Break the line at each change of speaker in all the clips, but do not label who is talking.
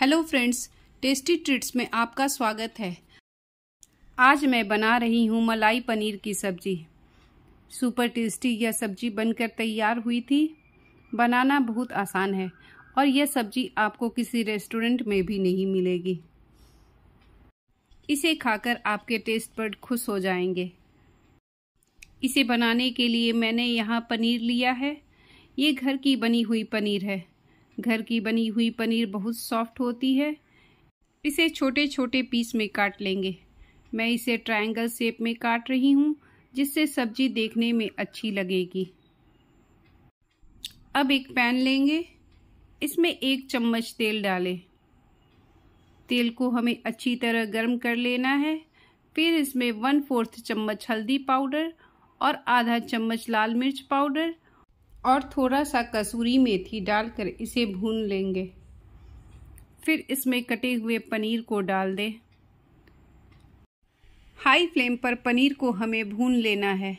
hello friends tasty treats में आपका स्वागत है आज मैं बना रही हूँ मलाई पनीर की सब्जी सुपर टेस्टी यह सब्जी बनकर तैयार हुई थी बनाना बहुत आसान है और यह सब्जी आपको किसी रेस्टोरेंट में भी नहीं मिलेगी इसे खाकर आपके टेस्ट बर्ड खुश हो जाएंगे इसे बनाने के लिए मैंने यहाँ पनीर लिया है ये घर की बनी हुई पनीर है घर की बनी हुई पनीर बहुत सॉफ्ट होती है इसे छोटे छोटे पीस में काट लेंगे मैं इसे ट्रायंगल शेप में काट रही हूँ जिससे सब्जी देखने में अच्छी लगेगी अब एक पैन लेंगे इसमें एक चम्मच तेल डालें तेल को हमें अच्छी तरह गर्म कर लेना है फिर इसमें वन फोर्थ चम्मच हल्दी पाउडर और आधा चम्मच लाल मिर्च पाउडर और थोड़ा सा कसूरी मेथी डालकर इसे भून लेंगे फिर इसमें कटे हुए पनीर को डाल दें हाई फ्लेम पर पनीर को हमें भून लेना है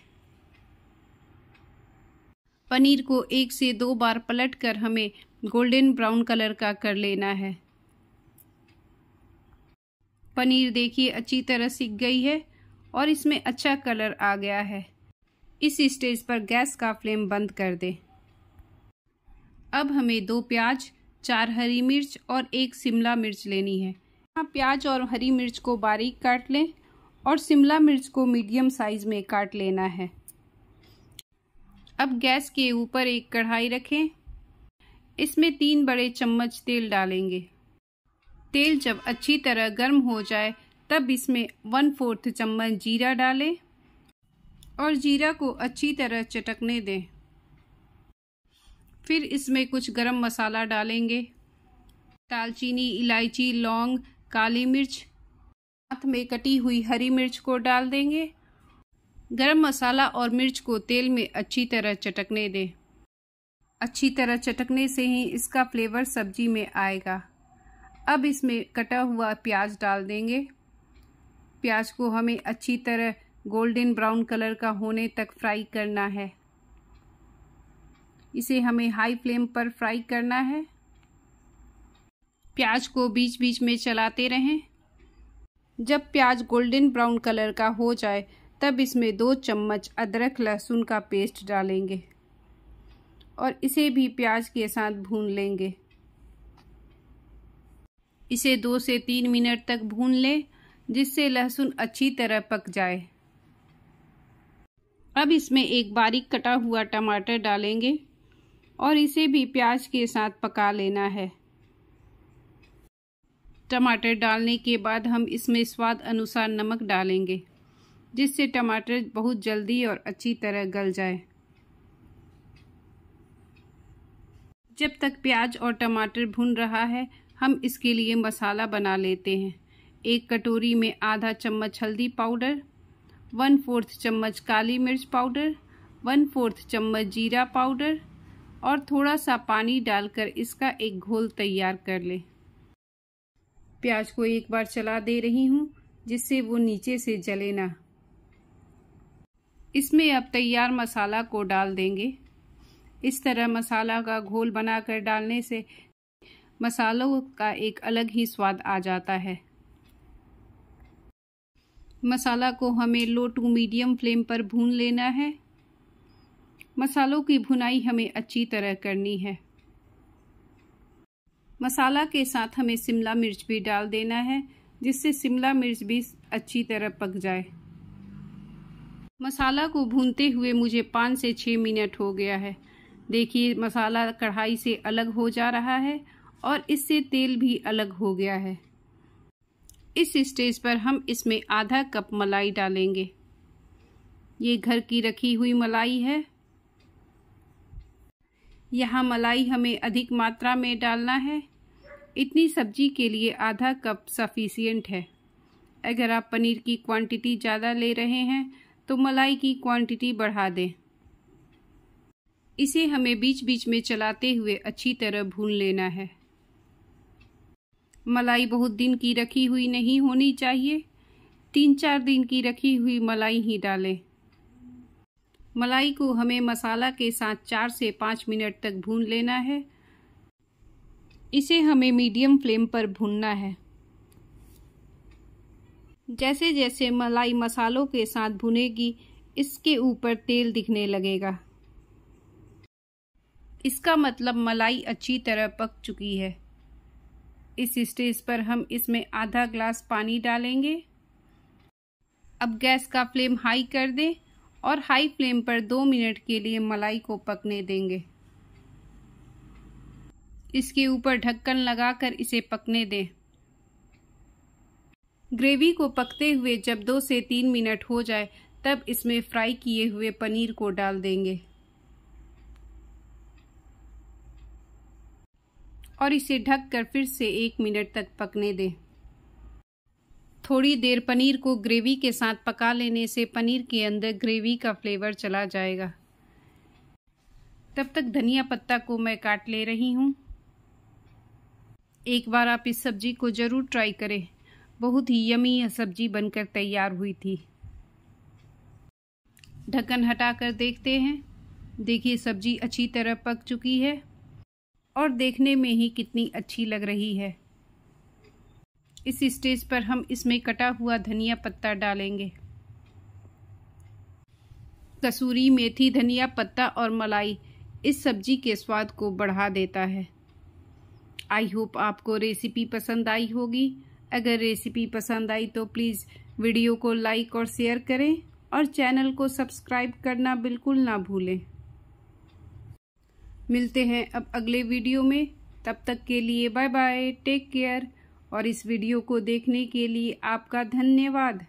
पनीर को एक से दो बार पलटकर हमें गोल्डन ब्राउन कलर का कर लेना है पनीर देखिए अच्छी तरह सीख गई है और इसमें अच्छा कलर आ गया है इस स्टेज पर गैस का फ्लेम बंद कर दें अब हमें दो प्याज चार हरी मिर्च और एक शिमला मिर्च लेनी है यहाँ प्याज और हरी मिर्च को बारीक काट लें और शिमला मिर्च को मीडियम साइज में काट लेना है अब गैस के ऊपर एक कढ़ाई रखें इसमें तीन बड़े चम्मच तेल डालेंगे तेल जब अच्छी तरह गर्म हो जाए तब इसमें वन फोर्थ चम्मच जीरा डालें और जीरा को अच्छी तरह चटकने दें फिर इसमें कुछ गरम मसाला डालेंगे दालचीनी इलायची लौंग काली मिर्च हाथ में कटी हुई हरी मिर्च को डाल देंगे गरम मसाला और मिर्च को तेल में अच्छी तरह चटकने दें अच्छी तरह चटकने से ही इसका फ्लेवर सब्जी में आएगा अब इसमें कटा हुआ प्याज डाल देंगे प्याज को हमें अच्छी तरह गोल्डन ब्राउन कलर का होने तक फ्राई करना है इसे हमें हाई फ्लेम पर फ्राई करना है प्याज को बीच बीच में चलाते रहें जब प्याज गोल्डन ब्राउन कलर का हो जाए तब इसमें दो चम्मच अदरक लहसुन का पेस्ट डालेंगे और इसे भी प्याज के साथ भून लेंगे इसे दो से तीन मिनट तक भून लें जिससे लहसुन अच्छी तरह पक जाए अब इसमें एक बारीक कटा हुआ टमाटर डालेंगे और इसे भी प्याज के साथ पका लेना है टमाटर डालने के बाद हम इसमें स्वाद अनुसार नमक डालेंगे जिससे टमाटर बहुत जल्दी और अच्छी तरह गल जाए जब तक प्याज और टमाटर भुन रहा है हम इसके लिए मसाला बना लेते हैं एक कटोरी में आधा चम्मच हल्दी पाउडर वन फोर्थ चम्मच काली मिर्च पाउडर वन फोर्थ चम्मच जीरा पाउडर और थोड़ा सा पानी डालकर इसका एक घोल तैयार कर ले प्याज को एक बार चला दे रही हूँ जिससे वो नीचे से जले ना इसमें अब तैयार मसाला को डाल देंगे इस तरह मसाला का घोल बनाकर डालने से मसालों का एक अलग ही स्वाद आ जाता है मसाला को हमें लो टू मीडियम फ्लेम पर भून लेना है मसालों की भुनाई हमें अच्छी तरह करनी है मसाला के साथ हमें शिमला मिर्च भी डाल देना है जिससे शिमला मिर्च भी अच्छी तरह पक जाए मसाला को भूनते हुए मुझे पाँच से छः मिनट हो गया है देखिए मसाला कढ़ाई से अलग हो जा रहा है और इससे तेल भी अलग हो गया है इस स्टेज पर हम इसमें आधा कप मलाई डालेंगे ये घर की रखी हुई मलाई है यहाँ मलाई हमें अधिक मात्रा में डालना है इतनी सब्जी के लिए आधा कप सफिशियंट है अगर आप पनीर की क्वांटिटी ज़्यादा ले रहे हैं तो मलाई की क्वांटिटी बढ़ा दें इसे हमें बीच बीच में चलाते हुए अच्छी तरह भून लेना है मलाई बहुत दिन की रखी हुई नहीं होनी चाहिए तीन चार दिन की रखी हुई मलाई ही डालें मलाई को हमें मसाला के साथ चार से पाँच मिनट तक भून लेना है इसे हमें मीडियम फ्लेम पर भूनना है जैसे जैसे मलाई मसालों के साथ भुनेगी इसके ऊपर तेल दिखने लगेगा इसका मतलब मलाई अच्छी तरह पक चुकी है इस स्टेज पर हम इसमें आधा ग्लास पानी डालेंगे अब गैस का फ्लेम हाई कर दें और हाई फ्लेम पर दो मिनट के लिए मलाई को पकने देंगे इसके ऊपर ढक्कन लगाकर इसे पकने दें ग्रेवी को पकते हुए जब दो से तीन मिनट हो जाए तब इसमें फ्राई किए हुए पनीर को डाल देंगे और इसे ढककर फिर से एक मिनट तक पकने दें थोड़ी देर पनीर को ग्रेवी के साथ पका लेने से पनीर के अंदर ग्रेवी का फ्लेवर चला जाएगा तब तक धनिया पत्ता को मैं काट ले रही हूँ एक बार आप इस सब्ज़ी को ज़रूर ट्राई करें बहुत ही यमी यह सब्ज़ी बनकर तैयार हुई थी ढक्कन हटाकर देखते हैं देखिए सब्ज़ी अच्छी तरह पक चुकी है और देखने में ही कितनी अच्छी लग रही है इस स्टेज पर हम इसमें कटा हुआ धनिया पत्ता डालेंगे कसूरी मेथी धनिया पत्ता और मलाई इस सब्जी के स्वाद को बढ़ा देता है आई होप आपको रेसिपी पसंद आई होगी अगर रेसिपी पसंद आई तो प्लीज़ वीडियो को लाइक और शेयर करें और चैनल को सब्सक्राइब करना बिल्कुल ना भूलें मिलते हैं अब अगले वीडियो में तब तक के लिए बाय बाय टेक केयर और इस वीडियो को देखने के लिए आपका धन्यवाद